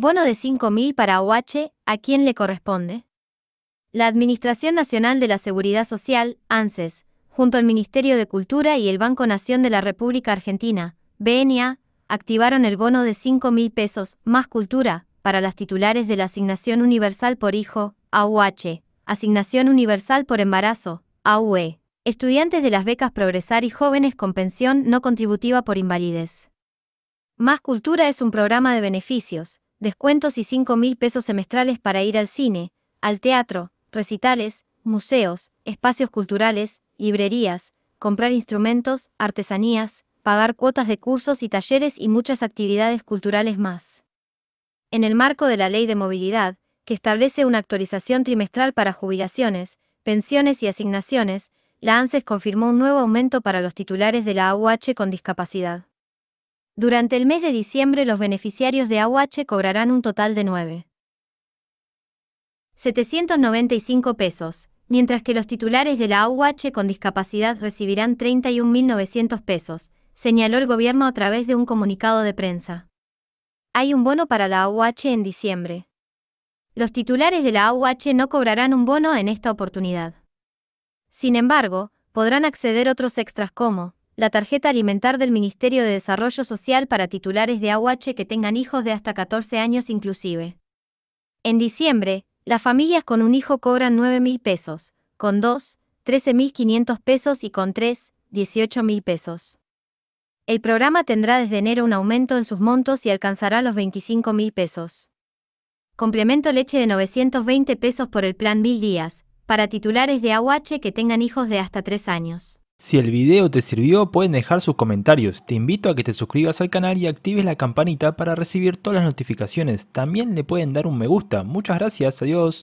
Bono de 5.000 para AUH, ¿a quién le corresponde? La Administración Nacional de la Seguridad Social, ANSES, e junto al Ministerio de Cultura y el Banco Nación de la República Argentina, BNA, activaron el bono de 5.000 pesos, más cultura, para las titulares de la Asignación Universal por Hijo, AUH, Asignación Universal por Embarazo, AUE, estudiantes de las becas Progresar y jóvenes con pensión no contributiva por invalidez. Más Cultura es un programa de beneficios, descuentos y 5.000 mil pesos semestrales para ir al cine, al teatro, recitales, museos, espacios culturales, librerías, comprar instrumentos, artesanías, pagar cuotas de cursos y talleres y muchas actividades culturales más. En el marco de la Ley de Movilidad, que establece una actualización trimestral para jubilaciones, pensiones y asignaciones, la ANSES confirmó un nuevo aumento para los titulares de la AUH con discapacidad. Durante el mes de diciembre los beneficiarios de AUH cobrarán un total de 9.795 pesos, mientras que los titulares de la AUH con discapacidad recibirán 31.900 pesos, señaló el gobierno a través de un comunicado de prensa. Hay un bono para la AUH en diciembre. Los titulares de la AUH no cobrarán un bono en esta oportunidad. Sin embargo, podrán acceder otros extras como la tarjeta alimentar del Ministerio de Desarrollo Social para titulares de AUH que tengan hijos de hasta 14 años inclusive. En diciembre, las familias con un hijo cobran 9.000 pesos, con dos, 13.500 pesos y con tres, 18.000 pesos. El programa tendrá desde enero un aumento en sus montos y alcanzará los 25.000 pesos. Complemento leche de 920 pesos por el plan Mil Días, para titulares de AUH que tengan hijos de hasta 3 años. Si el video te sirvió pueden dejar sus comentarios, te invito a que te suscribas al canal y actives la campanita para recibir todas las notificaciones, también le pueden dar un me gusta, muchas gracias, adiós.